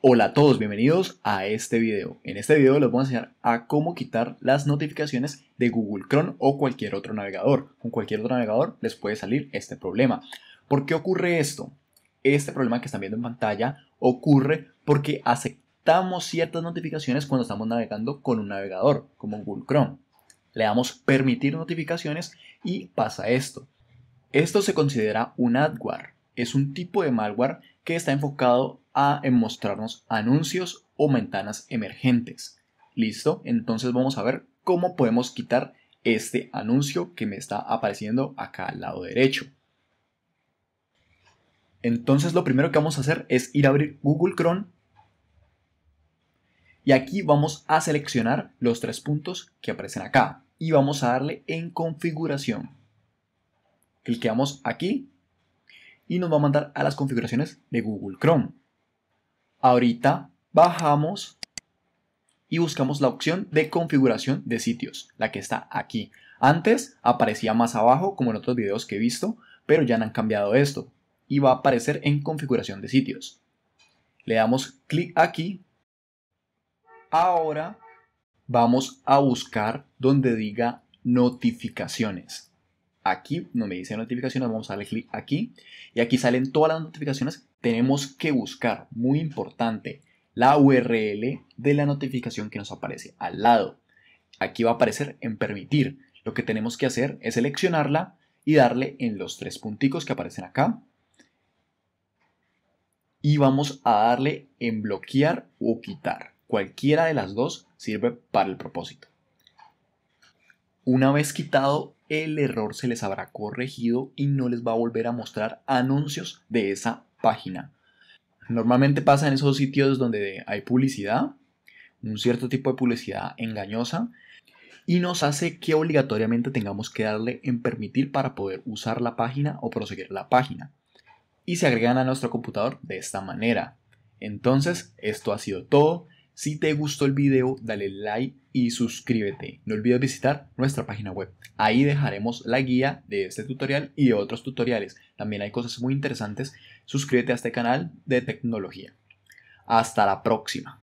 Hola a todos, bienvenidos a este video. En este video les voy a enseñar a cómo quitar las notificaciones de Google Chrome o cualquier otro navegador. Con cualquier otro navegador les puede salir este problema. ¿Por qué ocurre esto? Este problema que están viendo en pantalla ocurre porque aceptamos ciertas notificaciones cuando estamos navegando con un navegador como Google Chrome. Le damos permitir notificaciones y pasa esto. Esto se considera un adware es un tipo de malware que está enfocado a en mostrarnos anuncios o ventanas emergentes. ¿Listo? Entonces vamos a ver cómo podemos quitar este anuncio que me está apareciendo acá al lado derecho. Entonces lo primero que vamos a hacer es ir a abrir Google Chrome y aquí vamos a seleccionar los tres puntos que aparecen acá y vamos a darle en configuración. Clickeamos aquí y nos va a mandar a las configuraciones de Google Chrome. Ahorita bajamos y buscamos la opción de configuración de sitios, la que está aquí. Antes aparecía más abajo, como en otros videos que he visto, pero ya no han cambiado esto y va a aparecer en configuración de sitios. Le damos clic aquí. Ahora vamos a buscar donde diga notificaciones aquí, me dice notificaciones, vamos a darle clic aquí y aquí salen todas las notificaciones. Tenemos que buscar, muy importante, la URL de la notificación que nos aparece al lado. Aquí va a aparecer en permitir. Lo que tenemos que hacer es seleccionarla y darle en los tres punticos que aparecen acá. Y vamos a darle en bloquear o quitar. Cualquiera de las dos sirve para el propósito. Una vez quitado el error se les habrá corregido y no les va a volver a mostrar anuncios de esa página. Normalmente pasa en esos sitios donde hay publicidad, un cierto tipo de publicidad engañosa, y nos hace que obligatoriamente tengamos que darle en permitir para poder usar la página o proseguir la página. Y se agregan a nuestro computador de esta manera. Entonces, esto ha sido todo. Si te gustó el video, dale like y suscríbete. No olvides visitar nuestra página web. Ahí dejaremos la guía de este tutorial y de otros tutoriales. También hay cosas muy interesantes. Suscríbete a este canal de tecnología. Hasta la próxima.